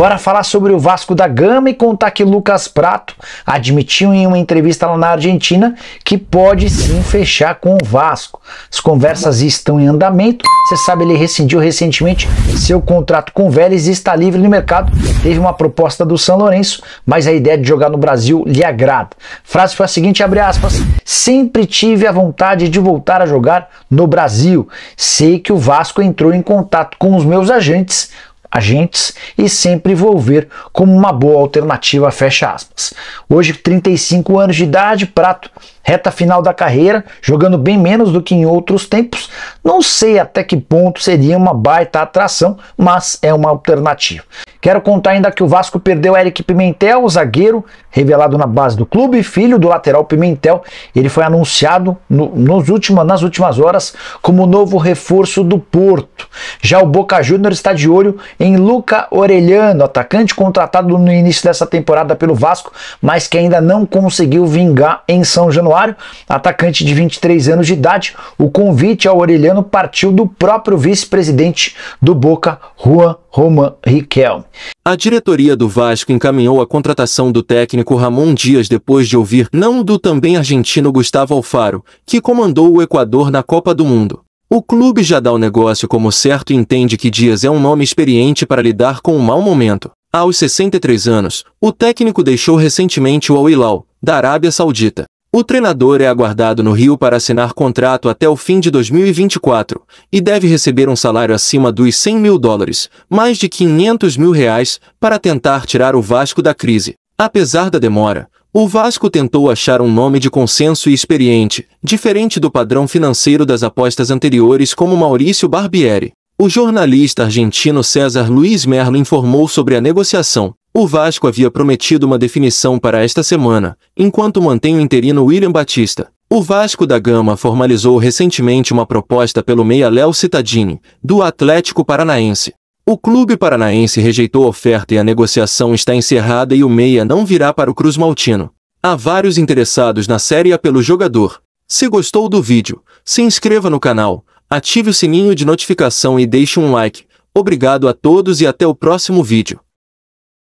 Bora falar sobre o Vasco da Gama e contar que Lucas Prato admitiu em uma entrevista lá na Argentina que pode sim fechar com o Vasco. As conversas estão em andamento. Você sabe, ele rescindiu recentemente seu contrato com o Vélez e está livre no mercado. Teve uma proposta do São Lourenço, mas a ideia de jogar no Brasil lhe agrada. A frase foi a seguinte, abre aspas, sempre tive a vontade de voltar a jogar no Brasil. Sei que o Vasco entrou em contato com os meus agentes agentes e sempre vou ver como uma boa alternativa, fecha aspas. Hoje, 35 anos de idade, Prato, reta final da carreira, jogando bem menos do que em outros tempos, não sei até que ponto seria uma baita atração, mas é uma alternativa. Quero contar ainda que o Vasco perdeu Eric Pimentel, o zagueiro revelado na base do clube, filho do lateral Pimentel. Ele foi anunciado no, nos últimos nas últimas horas como novo reforço do Porto. Já o Boca Júnior está de olho em Luca Orelhano, atacante contratado no início dessa temporada pelo Vasco, mas que ainda não conseguiu vingar em São Januário. Atacante de 23 anos de idade, o convite ao Orelhano partiu do próprio vice-presidente do Boca, Juan Roman Riquelme. A diretoria do Vasco encaminhou a contratação do técnico Ramon Dias depois de ouvir não do também argentino Gustavo Alfaro, que comandou o Equador na Copa do Mundo. O clube já dá o negócio como certo e entende que Dias é um nome experiente para lidar com um mau momento. Aos 63 anos, o técnico deixou recentemente o Al Hilal, da Arábia Saudita. O treinador é aguardado no Rio para assinar contrato até o fim de 2024 e deve receber um salário acima dos 100 mil dólares, mais de 500 mil reais, para tentar tirar o Vasco da crise. Apesar da demora, o Vasco tentou achar um nome de consenso e experiente, diferente do padrão financeiro das apostas anteriores como Maurício Barbieri. O jornalista argentino César Luiz Merlo informou sobre a negociação. O Vasco havia prometido uma definição para esta semana, enquanto mantém o interino William Batista. O Vasco da Gama formalizou recentemente uma proposta pelo meia Léo Cittadini, do Atlético Paranaense. O clube paranaense rejeitou a oferta e a negociação está encerrada e o meia não virá para o Cruz Maltino. Há vários interessados na Série A pelo jogador. Se gostou do vídeo, se inscreva no canal, ative o sininho de notificação e deixe um like. Obrigado a todos e até o próximo vídeo.